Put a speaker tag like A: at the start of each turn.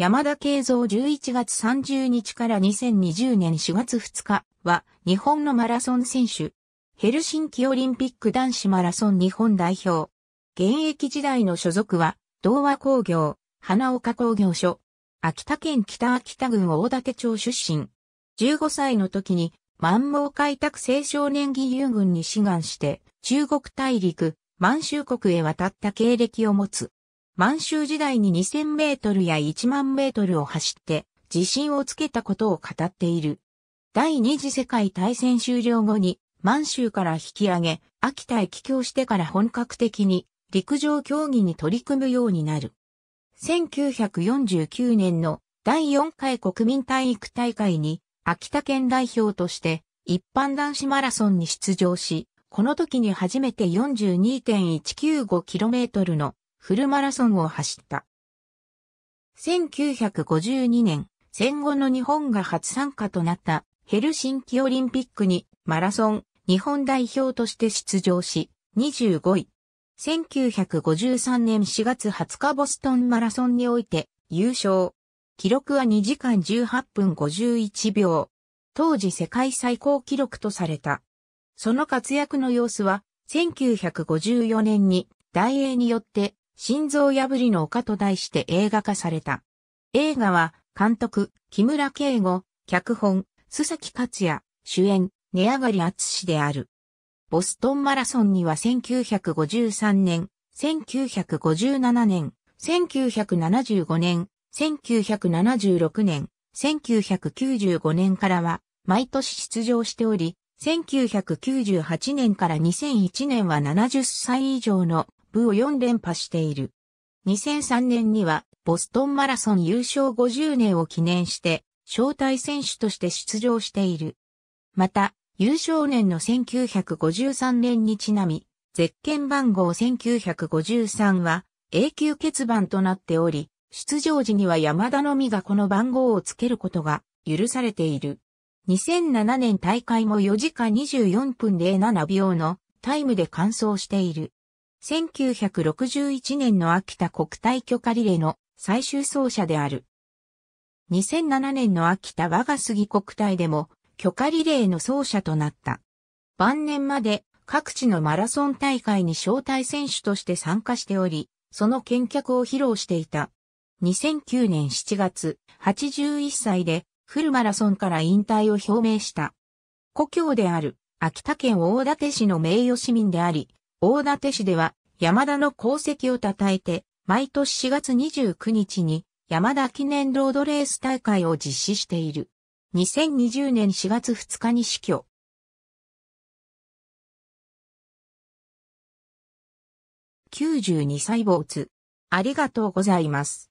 A: 山田慶三11月30日から2020年4月2日は日本のマラソン選手。ヘルシンキオリンピック男子マラソン日本代表。現役時代の所属は、童和工業、花岡工業所。秋田県北秋田郡大館町出身。15歳の時に、満蒙開拓青少年義勇軍に志願して、中国大陸、満州国へ渡った経歴を持つ。満州時代に2000メートルや1万メートルを走って自信をつけたことを語っている。第二次世界大戦終了後に満州から引き上げ、秋田へ帰郷してから本格的に陸上競技に取り組むようになる。1949年の第4回国民体育大会に秋田県代表として一般男子マラソンに出場し、この時に初めて 42.195km のフルマラソンを走った。1952年、戦後の日本が初参加となったヘルシンキオリンピックにマラソン日本代表として出場し、25位。1953年4月20日ボストンマラソンにおいて優勝。記録は2時間18分51秒。当時世界最高記録とされた。その活躍の様子は、1954年に大英によって心臓破りの丘と題して映画化された。映画は、監督、木村敬吾、脚本、須崎克也、主演、根上がり厚である。ボストンマラソンには1953年、1957年、1975年、1976年、1995年からは毎年出場しており、1998年から2001年は70歳以上のプを4連覇している。2003年にはボストンマラソン優勝50年を記念して招待選手として出場している。また、優勝年の1953年にちなみ、絶景番号1953は永久欠番となっており、出場時には山田のみがこの番号をつけることが許されている。2007年大会も4時間24分07秒のタイムで完走している。1961年の秋田国体許可リレーの最終走者である。2007年の秋田我が杉国体でも許可リレーの走者となった。晩年まで各地のマラソン大会に招待選手として参加しており、その見客を披露していた。2009年7月、81歳でフルマラソンから引退を表明した。故郷である秋田県大館市の名誉市民であり、大館市では山田の功績を称えて、毎年4月29日に山田記念ロードレース大会を実施している。2020年4月2日に死去。92歳没。ありがとうございます。